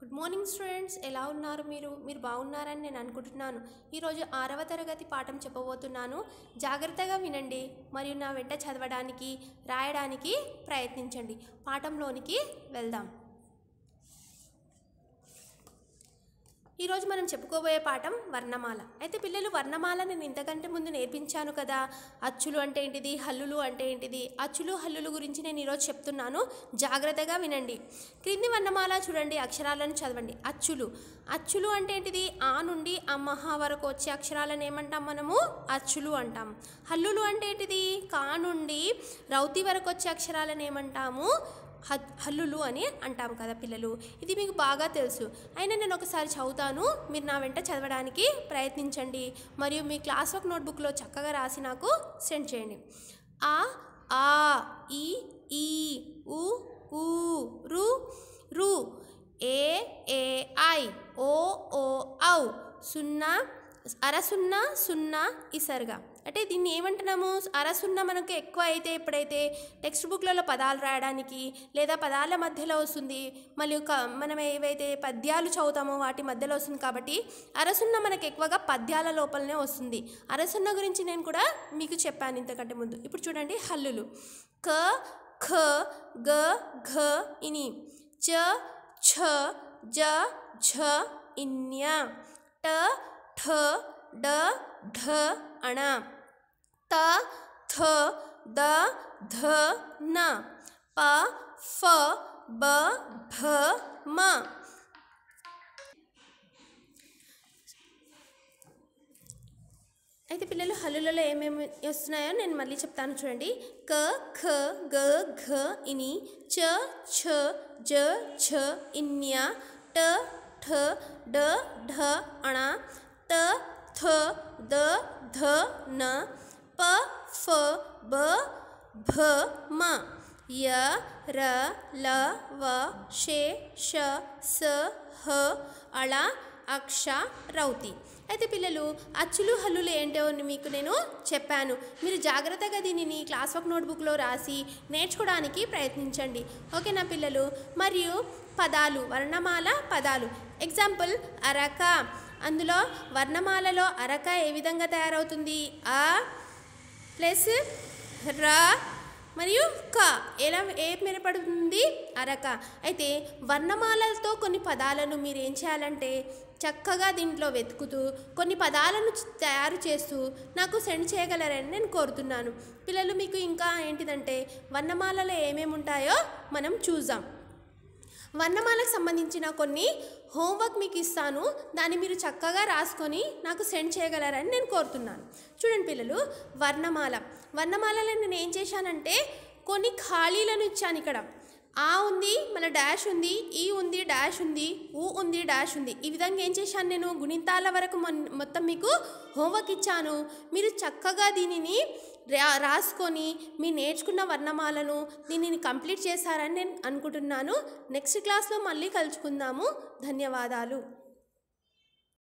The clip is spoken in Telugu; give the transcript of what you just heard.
గుడ్ మార్నింగ్ స్టూడెంట్స్ ఎలా ఉన్నారు మీరు మీరు బాగున్నారని నేను అనుకుంటున్నాను ఈరోజు ఆరవ తరగతి పాఠం చెప్పబోతున్నాను జాగ్రత్తగా వినండి మరియు నా వెంట చదవడానికి రాయడానికి ప్రయత్నించండి పాఠంలోనికి వెళ్దాం ఈరోజు మనం చెప్పుకోబోయే పాఠం వర్ణమాల అయితే పిల్లలు వర్ణమాల నేను ఇంతకంటే ముందు నేర్పించాను కదా అచ్చులు అంటే ఏంటిది హల్లులు అంటే ఏంటిది అచ్చులు హల్లులు గురించి నేను ఈరోజు చెప్తున్నాను జాగ్రత్తగా వినండి క్రింది వర్ణమాల చూడండి అక్షరాలను చదవండి అచ్చులు అచ్చులు అంటే ఏంటిది ఆ నుండి అమ్మహ వరకు వచ్చే అక్షరాలను ఏమంటాం మనము అచ్చులు అంటాం హల్లులు అంటే ఏంటిది కా నుండి రౌతి వరకు వచ్చే అక్షరాలను ఏమంటాము హల్లులు అని అంటాం కదా పిల్లలు ఇది మీకు బాగా తెలుసు అయినా నేను ఒకసారి చదువుతాను మీరు నా వెంట చదవడానికి ప్రయత్నించండి మరియు మీ క్లాస్ వర్క్ నోట్బుక్లో చక్కగా రాసి నాకు సెండ్ చేయండి ఆ ఆ ఈ ఈ ఊ ఊ రు రు ఏ ఏ ఐ ఓ ఓ ఔ సున్నా అర సున్నా సున్నా ఇసర్గా అంటే దీన్ని ఏమంటున్నాము అరసున్న మనకు ఎక్కువ అయితే ఎప్పుడైతే టెక్స్ట్ బుక్లలో పదాలు రాయడానికి లేదా పదాల మధ్యలో వస్తుంది మళ్ళీ మనం ఏవైతే పద్యాలు చదువుతామో వాటి మధ్యలో వస్తుంది కాబట్టి అరసున్న మనకు ఎక్కువగా పద్యాల లోపలనే వస్తుంది అరసున్న గురించి నేను కూడా మీకు చెప్పాను ఇంతకంటే ముందు ఇప్పుడు చూడండి హల్లులు క ఖ గ ఘ ఇని చ ఛ జ ఝ ఇన్య ట ఠ డ ఢ అణ त थ द ध न प फ ब भ म ऐते పిల్లలు హల్లలల ఏమేం యొస్తున్నాయో నేను మళ్ళీ చెప్తాను చూడండి క ఖ గ ఘ ఇని చ ఛ జ ఛ ఇని ట ఠ డ ఢ అణ త థ ద ధ న प ఫ బ భ మ య ర ల వ షే ష స హ అళ అక్ష రౌతి అయితే పిల్లలు అచ్చులు హల్లులు ఏంటో మీకు నేను చెప్పాను మీరు జాగ్రత్తగా దీనిని క్లాస్ వర్క్ నోట్బుక్లో రాసి నేర్చుకోవడానికి ప్రయత్నించండి ఓకేనా పిల్లలు మరియు పదాలు వర్ణమాల పదాలు ఎగ్జాంపుల్ అరక అందులో వర్ణమాలలో అరక ఏ విధంగా తయారవుతుంది ఆ ప్లస్ ర మరియు క ఎలా ఏం మేరపడుతుంది అరక అయితే వర్ణమాలలతో కొన్ని పదాలను మీరు ఏం చేయాలంటే చక్కగా దీంట్లో వెతుకుతూ కొన్ని పదాలను తయారు చేస్తూ నాకు సెండ్ చేయగలరని నేను కోరుతున్నాను పిల్లలు మీకు ఇంకా ఏంటిదంటే వర్ణమాలలో ఏమేమి ఉంటాయో మనం చూద్దాం వర్ణమాలకు సంబంధించిన కొన్ని హోంవర్క్ మీకు ఇస్తాను దాన్ని మీరు చక్కగా రాసుకొని నాకు సెండ్ చేయగలరని నేను కోరుతున్నాను చూడండి పిల్లలు వర్ణమాల వర్ణమాలలో నేను ఏం చేశానంటే కొన్ని ఖాళీలను ఇచ్చాను ఇక్కడ ఆ ఉంది మన డాష్ ఉంది ఈ ఉంది డాష్ ఉంది ఊ ఉంది డాష్ ఉంది ఈ విధంగా ఏం చేశాను నేను గుణితాల వరకు మొత్తం మీకు హోంవర్క్ ఇచ్చాను మీరు చక్కగా దీనిని రా రాసుకొని మీ నేర్చుకున్న వర్ణమాలను దీనిని కంప్లీట్ చేశారని నేను అనుకుంటున్నాను నెక్స్ట్ క్లాస్లో మళ్ళీ కలుసుకుందాము ధన్యవాదాలు